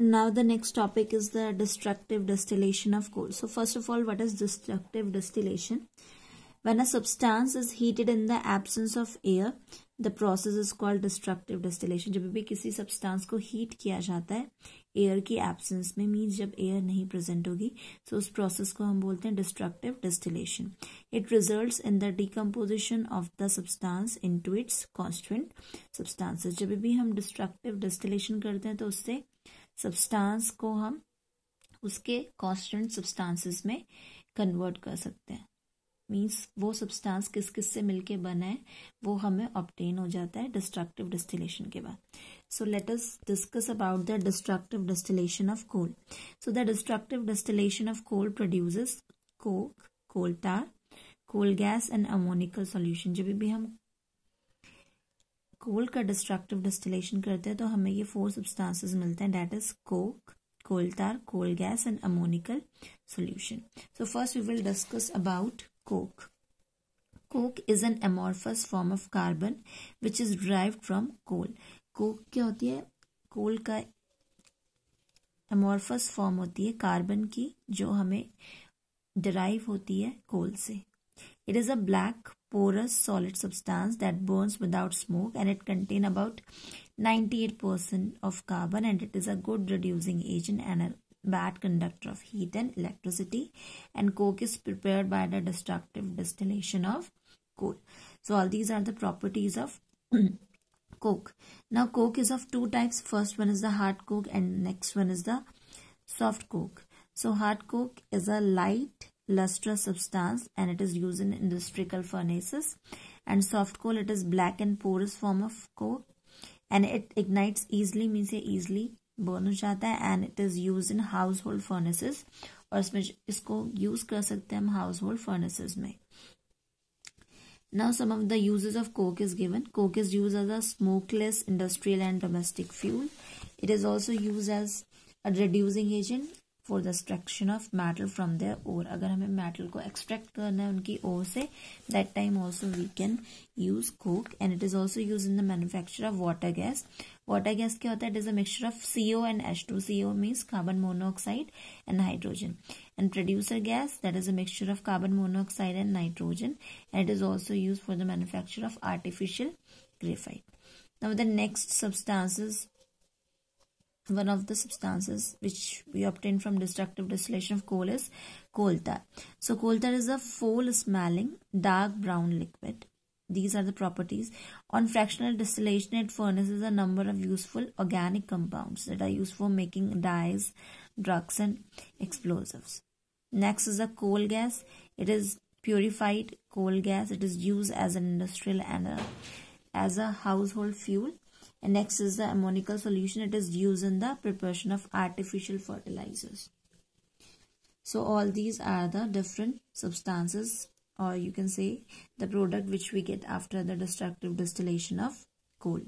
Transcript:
now the next topic is the destructive distillation of coal so first of all what is destructive distillation when a substance is heated in the absence of air the process is called destructive distillation jab bhi kisi substance ko heat kiya jata hai air ki absence mein means jab air nahi present hogi so us process ko hum bolte hain destructive distillation it results in the decomposition of the substance into its constituent substances jab bhi hum destructive distillation karte hain to usse uh, substance को हम उसके constant substances में convert कर सकते हैं means वो substance किस किस से मिलके बना है वो हमें ऑप्टेन हो जाता है डिस्ट्रक्टिव डिस्टिलेशन के बाद so let us discuss about the destructive distillation of coal so the destructive distillation of coal produces coke coal tar coal gas and ammoniacal solution जब भी हम कोल का डिस्ट्रक्टिव डिस्टिलेशन करते हैं तो हमें ये फोर सब्सटेंसेस मिलते हैं that is coke coal tar coal gas and ammoniacal solution so first we will discuss about coke coke is an amorphous form of carbon which is derived from coal coke क्या होती है कोल का amorphous form होती है carbon की जो हमें derive होती है कोल से it is a black porous solid substance that burns without smoke and it contains about 98% of carbon and it is a good reducing agent and a bad conductor of heat and electricity and coke is prepared by the destructive distillation of coal. So all these are the properties of coke. Now coke is of two types. First one is the hard coke and next one is the soft coke. So hard coke is a light lustrous substance and it is used in industrial furnaces and soft coal it is black and porous form of coal and it ignites easily means easily burn हो and it is used in household furnaces Or इसमें इसको use कर सकते household furnaces में Now some of the uses of coke is given. Coke is used as a smokeless industrial and domestic fuel. It is also used as a reducing agent for the extraction of metal from their ore अगर हमें metal को extract करना है उनकी ओर से that time also we can use coke and it is also use in the manufacture of water gas water gas क्या होता है it is a mixture of CO and H two CO means carbon monoxide and hydrogen and producer gas that is a mixture of carbon monoxide and nitrogen and it is also used for the manufacture of artificial graphite now the next substances one of the substances which we obtain from destructive distillation of coal is coal tar. So coal tar is a foul smelling dark brown liquid. These are the properties. On fractional distillation it furnishes a number of useful organic compounds that are used for making dyes, drugs and explosives. Next is a coal gas. It is purified coal gas. It is used as an industrial and a, as a household fuel and next is the ammonical solution. It is used in the preparation of artificial fertilizers. So all these are the different substances or you can say the product which we get after the destructive distillation of coal.